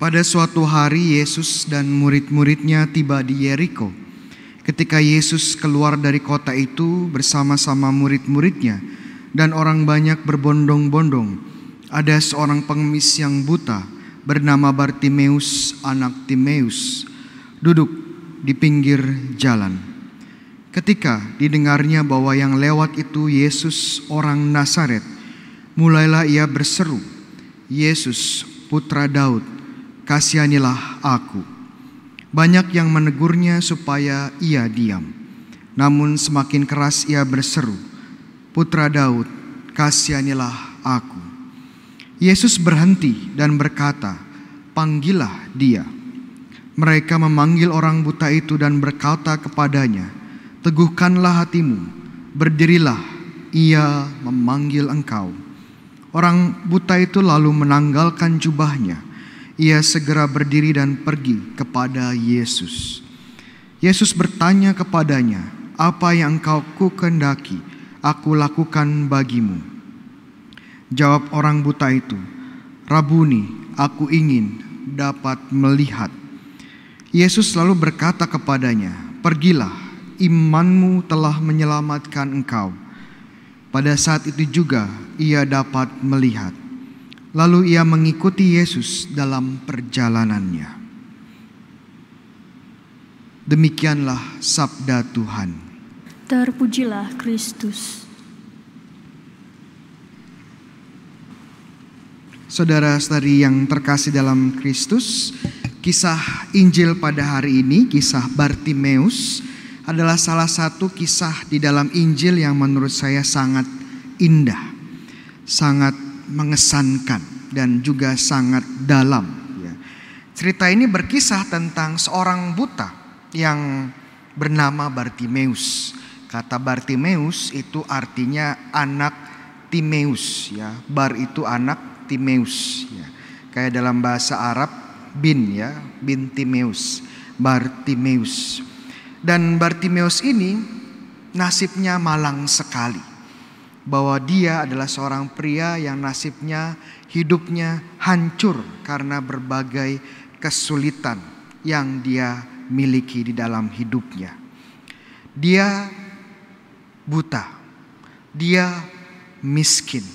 Pada suatu hari Yesus dan murid-muridnya tiba di Yeriko. Ketika Yesus keluar dari kota itu bersama-sama murid-muridnya dan orang banyak berbondong-bondong, ada seorang pengemis yang buta bernama Bartimeus anak Timeus duduk di pinggir jalan. Ketika didengarnya bahwa yang lewat itu Yesus orang Nazaret, mulailah ia berseru, "Yesus, putra Daud, kasihanilah aku. Banyak yang menegurnya supaya ia diam. Namun semakin keras ia berseru, Putra Daud, kasihanilah aku. Yesus berhenti dan berkata, Panggillah dia. Mereka memanggil orang buta itu dan berkata kepadanya, Teguhkanlah hatimu, berdirilah, ia memanggil engkau. Orang buta itu lalu menanggalkan jubahnya, ia segera berdiri dan pergi kepada Yesus. Yesus bertanya kepadanya, "Apa yang engkau kukendaki aku lakukan bagimu?" Jawab orang buta itu, "Rabuni, aku ingin dapat melihat." Yesus selalu berkata kepadanya, "Pergilah, imanmu telah menyelamatkan engkau." Pada saat itu juga ia dapat melihat. Lalu ia mengikuti Yesus dalam perjalanannya. Demikianlah sabda Tuhan. Terpujilah Kristus. Saudara-saudari yang terkasih dalam Kristus, kisah Injil pada hari ini, kisah Bartimeus adalah salah satu kisah di dalam Injil yang menurut saya sangat indah, sangat mengesankan dan juga sangat dalam. Ya. Cerita ini berkisah tentang seorang buta yang bernama Bartimeus. Kata Bartimeus itu artinya anak Timeus. Ya. Bar itu anak Timeus. Ya. Kayak dalam bahasa Arab bin ya, bin Timeus, Bartimeus. Dan Bartimeus ini nasibnya malang sekali bahwa dia adalah seorang pria yang nasibnya hidupnya hancur karena berbagai kesulitan yang dia miliki di dalam hidupnya. Dia buta, dia miskin,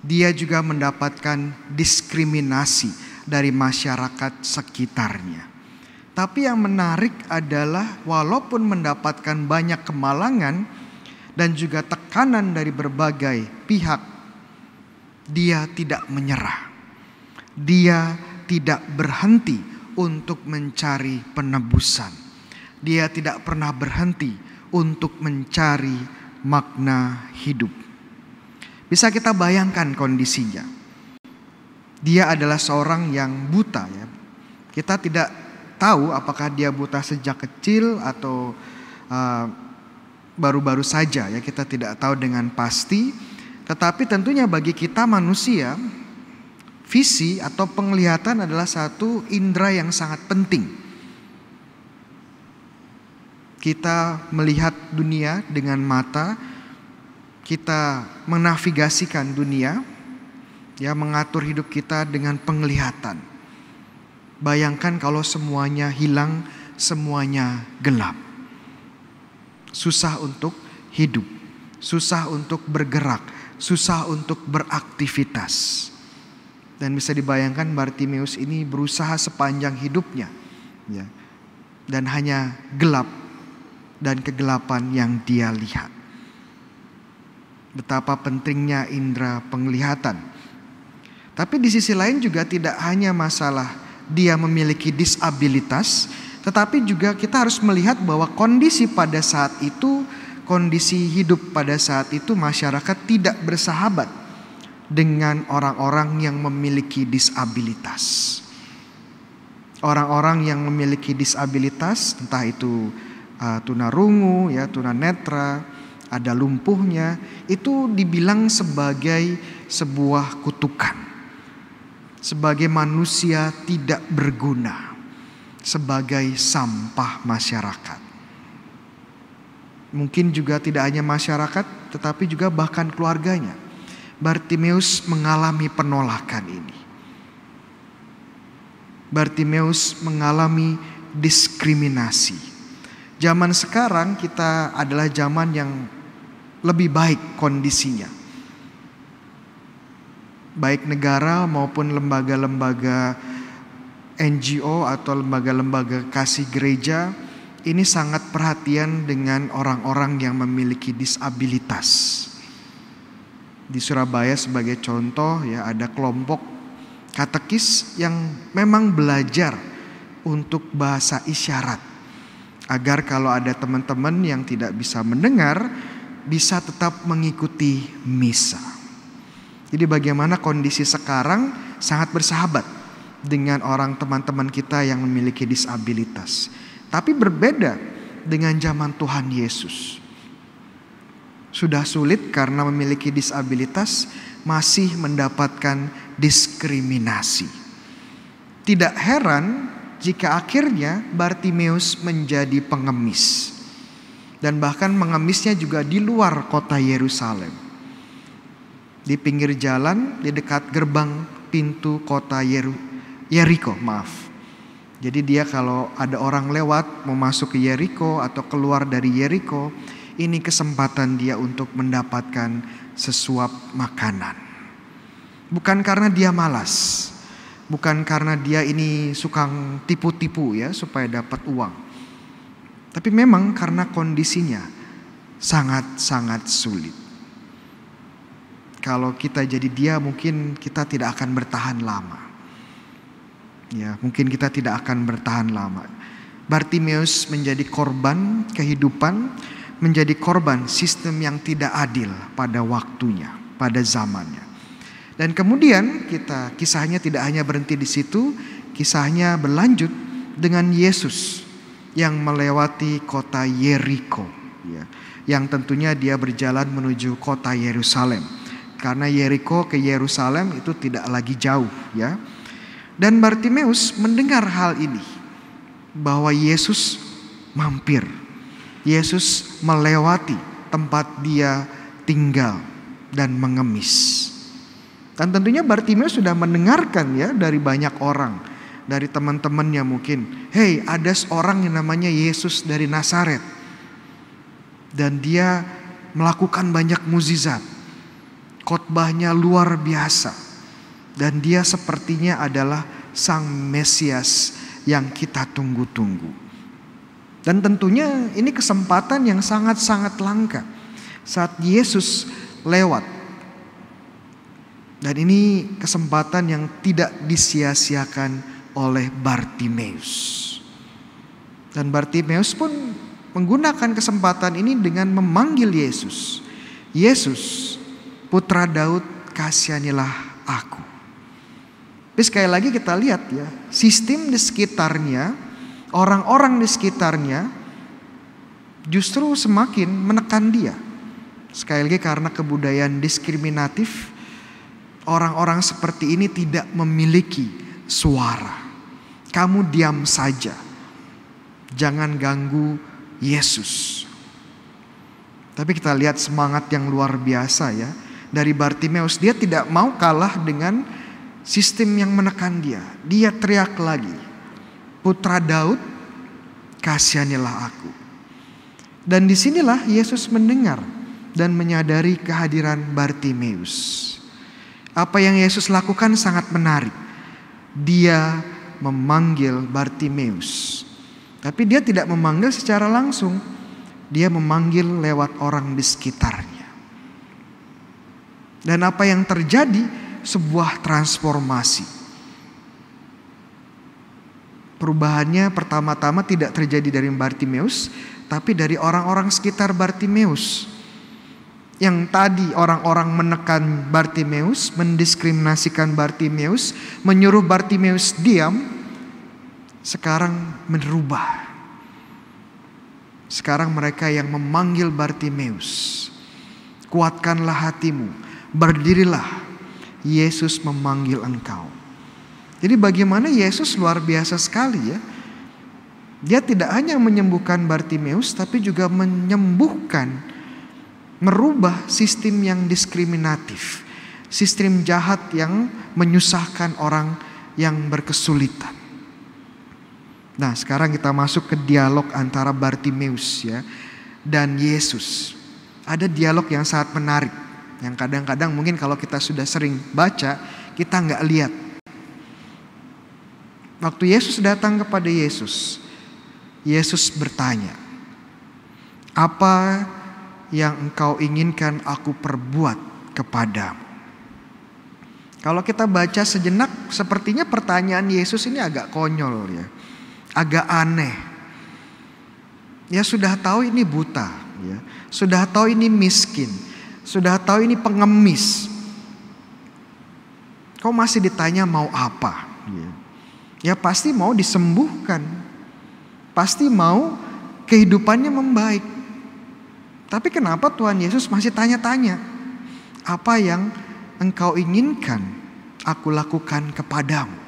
dia juga mendapatkan diskriminasi dari masyarakat sekitarnya. Tapi yang menarik adalah walaupun mendapatkan banyak kemalangan dan juga tekanan tekanan dari berbagai pihak, dia tidak menyerah. Dia tidak berhenti untuk mencari penebusan. Dia tidak pernah berhenti untuk mencari makna hidup. Bisa kita bayangkan kondisinya. Dia adalah seorang yang buta ya. Kita tidak tahu apakah dia buta sejak kecil atau uh, baru-baru saja ya kita tidak tahu dengan pasti tetapi tentunya bagi kita manusia visi atau penglihatan adalah satu indera yang sangat penting kita melihat dunia dengan mata kita menavigasikan dunia ya mengatur hidup kita dengan penglihatan bayangkan kalau semuanya hilang semuanya gelap susah untuk hidup, susah untuk bergerak, susah untuk beraktivitas. Dan bisa dibayangkan Bartimeus ini berusaha sepanjang hidupnya. Ya. Dan hanya gelap dan kegelapan yang dia lihat. Betapa pentingnya indera penglihatan. Tapi di sisi lain juga tidak hanya masalah dia memiliki disabilitas, tetapi juga kita harus melihat bahwa kondisi pada saat itu, kondisi hidup pada saat itu masyarakat tidak bersahabat dengan orang-orang yang memiliki disabilitas. Orang-orang yang memiliki disabilitas, entah itu uh, tunarungu, ya tunanetra, ada lumpuhnya, itu dibilang sebagai sebuah kutukan. Sebagai manusia tidak berguna sebagai sampah masyarakat. Mungkin juga tidak hanya masyarakat, tetapi juga bahkan keluarganya. Bartimeus mengalami penolakan ini. Bartimeus mengalami diskriminasi. Zaman sekarang kita adalah zaman yang lebih baik kondisinya. Baik negara maupun lembaga-lembaga NGO atau lembaga-lembaga kasih gereja ini sangat perhatian dengan orang-orang yang memiliki disabilitas. Di Surabaya sebagai contoh ya ada kelompok katekis yang memang belajar untuk bahasa isyarat agar kalau ada teman-teman yang tidak bisa mendengar bisa tetap mengikuti misa. Jadi bagaimana kondisi sekarang sangat bersahabat dengan orang teman-teman kita yang memiliki disabilitas. Tapi berbeda dengan zaman Tuhan Yesus. Sudah sulit karena memiliki disabilitas masih mendapatkan diskriminasi. Tidak heran jika akhirnya Bartimeus menjadi pengemis. Dan bahkan mengemisnya juga di luar kota Yerusalem. Di pinggir jalan, di dekat gerbang pintu kota Yerusalem Yeriko, ya, maaf. Jadi dia kalau ada orang lewat mau masuk ke Yeriko atau keluar dari Yeriko, ini kesempatan dia untuk mendapatkan sesuap makanan. Bukan karena dia malas, bukan karena dia ini suka tipu-tipu ya supaya dapat uang. Tapi memang karena kondisinya sangat-sangat sulit. Kalau kita jadi dia mungkin kita tidak akan bertahan lama. Ya, mungkin kita tidak akan bertahan lama. Bartimeus menjadi korban kehidupan, menjadi korban sistem yang tidak adil pada waktunya, pada zamannya. Dan kemudian kita kisahnya tidak hanya berhenti di situ, kisahnya berlanjut dengan Yesus yang melewati kota Yeriko, ya, yang tentunya dia berjalan menuju kota Yerusalem. Karena Yeriko ke Yerusalem itu tidak lagi jauh, ya dan Bartimeus mendengar hal ini bahwa Yesus mampir. Yesus melewati tempat dia tinggal dan mengemis. Dan tentunya Bartimeus sudah mendengarkan ya dari banyak orang, dari teman-temannya mungkin, "Hei, ada seorang yang namanya Yesus dari Nazaret." Dan dia melakukan banyak muzizat. kotbahnya luar biasa dan dia sepertinya adalah sang Mesias yang kita tunggu-tunggu. Dan tentunya ini kesempatan yang sangat-sangat langka. Saat Yesus lewat. Dan ini kesempatan yang tidak disia-siakan oleh Bartimeus. Dan Bartimeus pun menggunakan kesempatan ini dengan memanggil Yesus. Yesus, putra Daud, kasihanilah aku. Tapi sekali lagi kita lihat ya, sistem di sekitarnya, orang-orang di sekitarnya justru semakin menekan dia. Sekali lagi karena kebudayaan diskriminatif, orang-orang seperti ini tidak memiliki suara. Kamu diam saja. Jangan ganggu Yesus. Tapi kita lihat semangat yang luar biasa ya dari Bartimeus. Dia tidak mau kalah dengan Sistem yang menekan dia. Dia teriak lagi. Putra Daud, kasihanilah aku. Dan disinilah Yesus mendengar dan menyadari kehadiran Bartimeus. Apa yang Yesus lakukan sangat menarik. Dia memanggil Bartimeus. Tapi dia tidak memanggil secara langsung. Dia memanggil lewat orang di sekitarnya. Dan apa yang terjadi? sebuah transformasi. Perubahannya pertama-tama tidak terjadi dari Bartimeus, tapi dari orang-orang sekitar Bartimeus. Yang tadi orang-orang menekan Bartimeus, mendiskriminasikan Bartimeus, menyuruh Bartimeus diam, sekarang merubah. Sekarang mereka yang memanggil Bartimeus, kuatkanlah hatimu, berdirilah, Yesus memanggil engkau. Jadi bagaimana Yesus luar biasa sekali ya. Dia tidak hanya menyembuhkan Bartimeus tapi juga menyembuhkan merubah sistem yang diskriminatif, sistem jahat yang menyusahkan orang yang berkesulitan. Nah, sekarang kita masuk ke dialog antara Bartimeus ya dan Yesus. Ada dialog yang sangat menarik yang kadang-kadang mungkin kalau kita sudah sering baca kita nggak lihat. Waktu Yesus datang kepada Yesus, Yesus bertanya, "Apa yang engkau inginkan aku perbuat kepadamu?" Kalau kita baca sejenak, sepertinya pertanyaan Yesus ini agak konyol ya. Agak aneh. Ya sudah tahu ini buta, ya. Sudah tahu ini miskin sudah tahu ini pengemis. Kau masih ditanya mau apa? Ya. ya pasti mau disembuhkan. Pasti mau kehidupannya membaik. Tapi kenapa Tuhan Yesus masih tanya-tanya? Apa yang engkau inginkan aku lakukan kepadamu?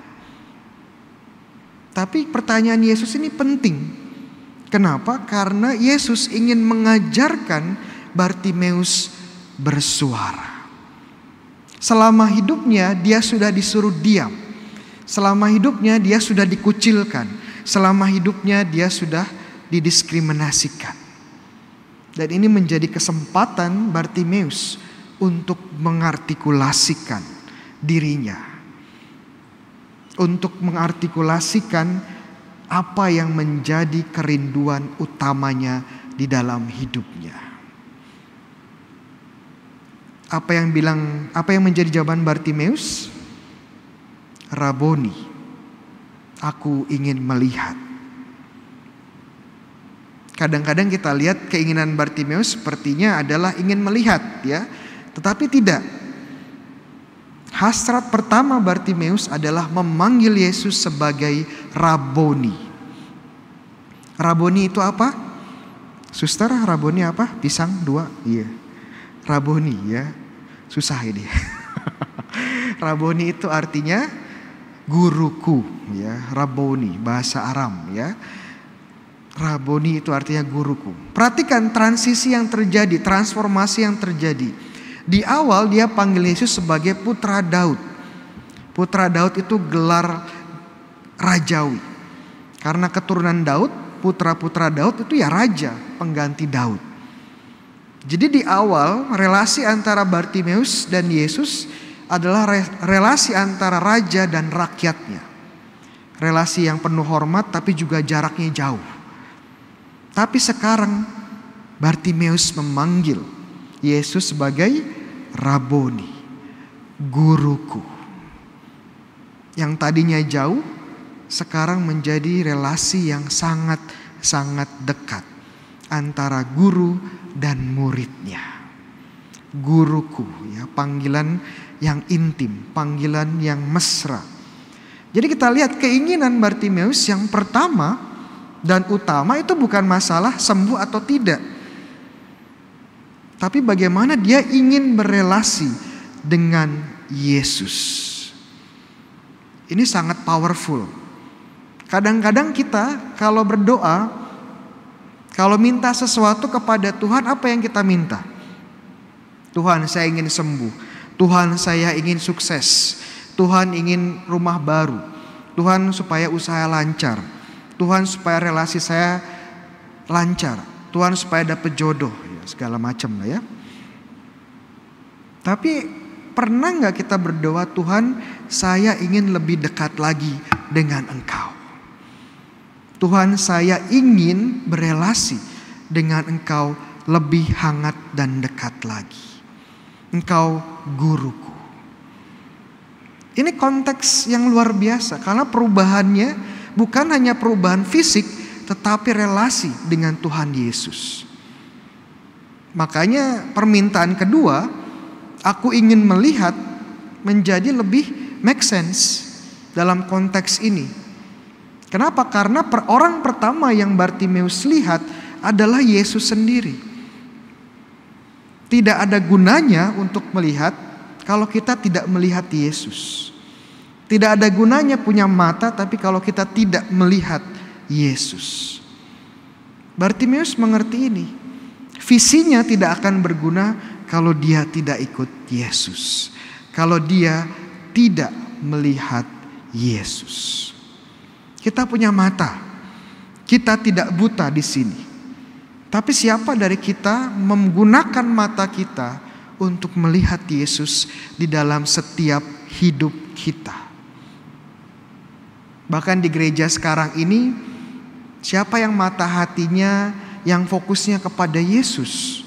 Tapi pertanyaan Yesus ini penting. Kenapa? Karena Yesus ingin mengajarkan Bartimeus bersuara. Selama hidupnya dia sudah disuruh diam. Selama hidupnya dia sudah dikucilkan. Selama hidupnya dia sudah didiskriminasikan. Dan ini menjadi kesempatan Bartimeus untuk mengartikulasikan dirinya. Untuk mengartikulasikan apa yang menjadi kerinduan utamanya di dalam hidupnya apa yang bilang apa yang menjadi jawaban Bartimeus? Raboni. Aku ingin melihat. Kadang-kadang kita lihat keinginan Bartimeus sepertinya adalah ingin melihat ya, tetapi tidak. Hasrat pertama Bartimeus adalah memanggil Yesus sebagai Raboni. Raboni itu apa? Suster, Raboni apa? Pisang dua, iya. Raboni ya, Susah ya ini. Raboni itu artinya guruku ya, Raboni bahasa Aram ya. Raboni itu artinya guruku. Perhatikan transisi yang terjadi, transformasi yang terjadi. Di awal dia panggil Yesus sebagai putra Daud. Putra Daud itu gelar rajawi. Karena keturunan Daud, putra-putra Daud itu ya raja, pengganti Daud. Jadi di awal relasi antara Bartimeus dan Yesus adalah relasi antara raja dan rakyatnya. Relasi yang penuh hormat tapi juga jaraknya jauh. Tapi sekarang Bartimeus memanggil Yesus sebagai Raboni, guruku. Yang tadinya jauh sekarang menjadi relasi yang sangat-sangat dekat antara guru dan muridnya. Guruku ya panggilan yang intim, panggilan yang mesra. Jadi kita lihat keinginan Bartimeus yang pertama dan utama itu bukan masalah sembuh atau tidak. Tapi bagaimana dia ingin berelasi dengan Yesus. Ini sangat powerful. Kadang-kadang kita kalau berdoa kalau minta sesuatu kepada Tuhan, apa yang kita minta? Tuhan, saya ingin sembuh. Tuhan, saya ingin sukses. Tuhan ingin rumah baru. Tuhan supaya usaha lancar. Tuhan supaya relasi saya lancar. Tuhan supaya dapat jodoh, ya, segala macam lah ya. Tapi pernah nggak kita berdoa Tuhan, saya ingin lebih dekat lagi dengan Engkau. Tuhan saya ingin berelasi dengan engkau lebih hangat dan dekat lagi. Engkau guruku. Ini konteks yang luar biasa karena perubahannya bukan hanya perubahan fisik tetapi relasi dengan Tuhan Yesus. Makanya permintaan kedua, aku ingin melihat menjadi lebih make sense dalam konteks ini Kenapa? Karena per orang pertama yang Bartimeus lihat adalah Yesus sendiri. Tidak ada gunanya untuk melihat kalau kita tidak melihat Yesus. Tidak ada gunanya punya mata tapi kalau kita tidak melihat Yesus. Bartimeus mengerti ini. Visinya tidak akan berguna kalau dia tidak ikut Yesus. Kalau dia tidak melihat Yesus. Kita punya mata. Kita tidak buta di sini. Tapi siapa dari kita menggunakan mata kita untuk melihat Yesus di dalam setiap hidup kita? Bahkan di gereja sekarang ini, siapa yang mata hatinya yang fokusnya kepada Yesus?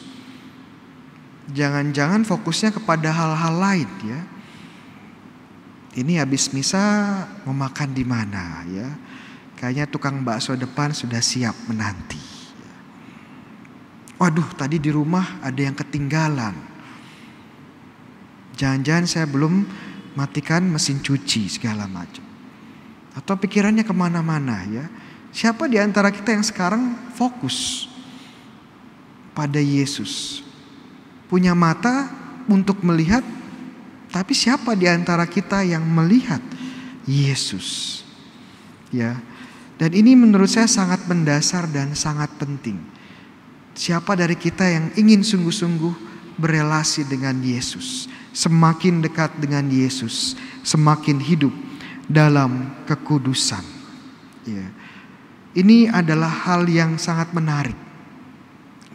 Jangan-jangan fokusnya kepada hal-hal lain ya. Ini habis misa memakan di mana ya? Kayaknya tukang bakso depan sudah siap menanti. Waduh, tadi di rumah ada yang ketinggalan. Jangan-jangan saya belum matikan mesin cuci segala macam. Atau pikirannya kemana-mana ya. Siapa di antara kita yang sekarang fokus pada Yesus? Punya mata untuk melihat, tapi siapa di antara kita yang melihat Yesus? Ya. Dan ini menurut saya sangat mendasar dan sangat penting. Siapa dari kita yang ingin sungguh-sungguh berelasi dengan Yesus, semakin dekat dengan Yesus, semakin hidup dalam kekudusan. Ya. Ini adalah hal yang sangat menarik.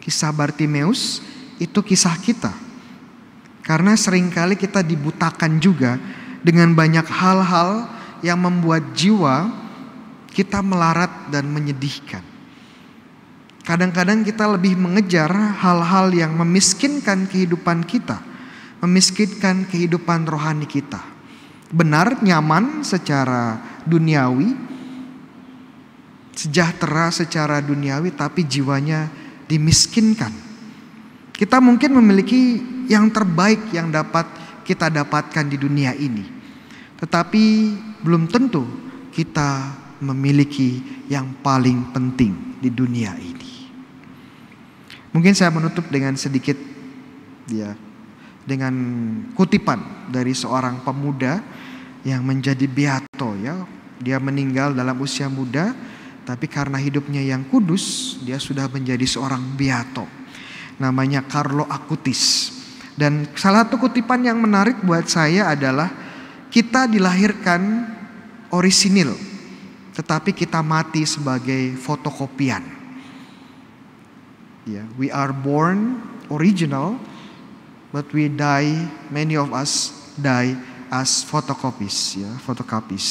Kisah Bartimeus itu kisah kita. Karena seringkali kita dibutakan juga dengan banyak hal-hal yang membuat jiwa kita melarat dan menyedihkan. Kadang-kadang kita lebih mengejar hal-hal yang memiskinkan kehidupan kita, memiskinkan kehidupan rohani kita. Benar, nyaman secara duniawi, sejahtera secara duniawi, tapi jiwanya dimiskinkan. Kita mungkin memiliki yang terbaik yang dapat kita dapatkan di dunia ini, tetapi belum tentu kita memiliki yang paling penting di dunia ini. Mungkin saya menutup dengan sedikit ya dengan kutipan dari seorang pemuda yang menjadi beato ya. Dia meninggal dalam usia muda tapi karena hidupnya yang kudus dia sudah menjadi seorang beato. Namanya Carlo Acutis. Dan salah satu kutipan yang menarik buat saya adalah kita dilahirkan orisinil tetapi kita mati sebagai fotokopian. Yeah, we are born original, but we die. Many of us die as photocopies, ya, yeah, photocopies.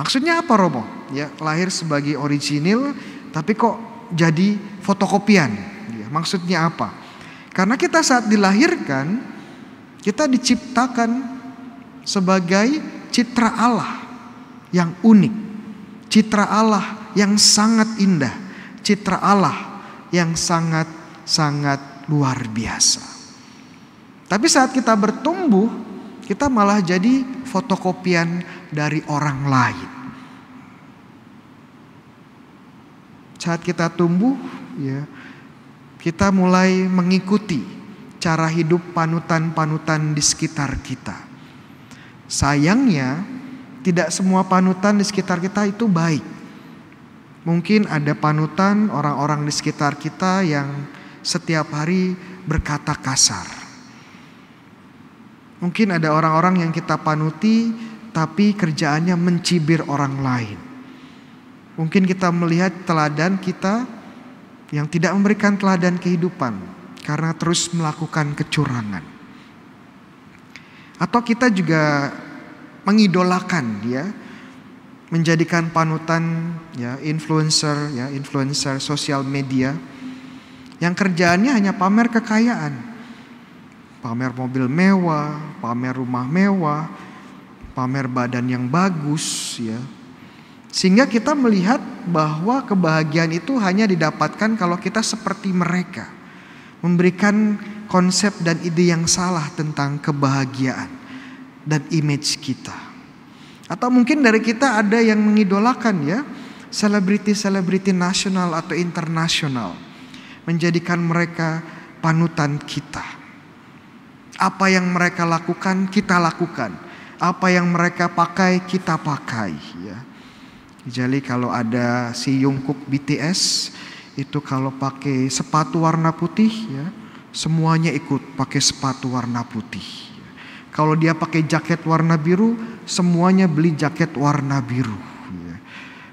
Maksudnya apa Romo? Ya, yeah, lahir sebagai original, tapi kok jadi fotokopian? Yeah, maksudnya apa? Karena kita saat dilahirkan, kita diciptakan sebagai citra Allah yang unik Citra Allah yang sangat indah, citra Allah yang sangat-sangat luar biasa. Tapi saat kita bertumbuh, kita malah jadi fotokopian dari orang lain. Saat kita tumbuh, ya, kita mulai mengikuti cara hidup panutan-panutan di sekitar kita. Sayangnya, tidak semua panutan di sekitar kita itu baik. Mungkin ada panutan orang-orang di sekitar kita yang setiap hari berkata kasar. Mungkin ada orang-orang yang kita panuti tapi kerjaannya mencibir orang lain. Mungkin kita melihat teladan kita yang tidak memberikan teladan kehidupan karena terus melakukan kecurangan. Atau kita juga mengidolakan ya menjadikan panutan ya influencer ya influencer sosial media yang kerjaannya hanya pamer kekayaan pamer mobil mewah pamer rumah mewah pamer badan yang bagus ya sehingga kita melihat bahwa kebahagiaan itu hanya didapatkan kalau kita seperti mereka memberikan konsep dan ide yang salah tentang kebahagiaan dan image kita. Atau mungkin dari kita ada yang mengidolakan ya, selebriti-selebriti nasional atau internasional. Menjadikan mereka panutan kita. Apa yang mereka lakukan, kita lakukan. Apa yang mereka pakai, kita pakai ya. Jadi kalau ada si Jungkook BTS itu kalau pakai sepatu warna putih ya, semuanya ikut pakai sepatu warna putih. Kalau dia pakai jaket warna biru, semuanya beli jaket warna biru. Iya.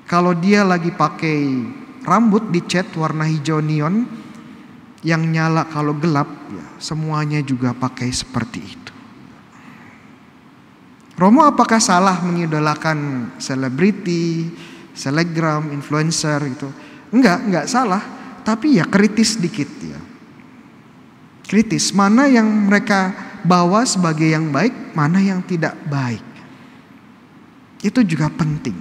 Kalau dia lagi pakai rambut dicat warna hijau neon yang nyala kalau gelap, ya, semuanya juga pakai seperti itu. Romo apakah salah mengidolakan selebriti, selegram, influencer itu? Enggak, enggak salah. Tapi ya kritis dikit ya. Kritis, mana yang mereka bawa sebagai yang baik, mana yang tidak baik. Itu juga penting.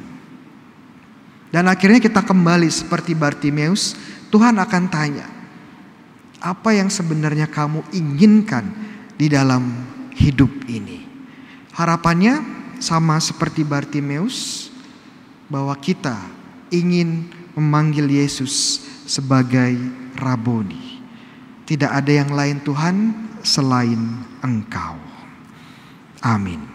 Dan akhirnya kita kembali seperti Bartimeus, Tuhan akan tanya, apa yang sebenarnya kamu inginkan di dalam hidup ini? Harapannya sama seperti Bartimeus, bahwa kita ingin memanggil Yesus sebagai rabuni Tidak ada yang lain Tuhan selain Engkau. Amin.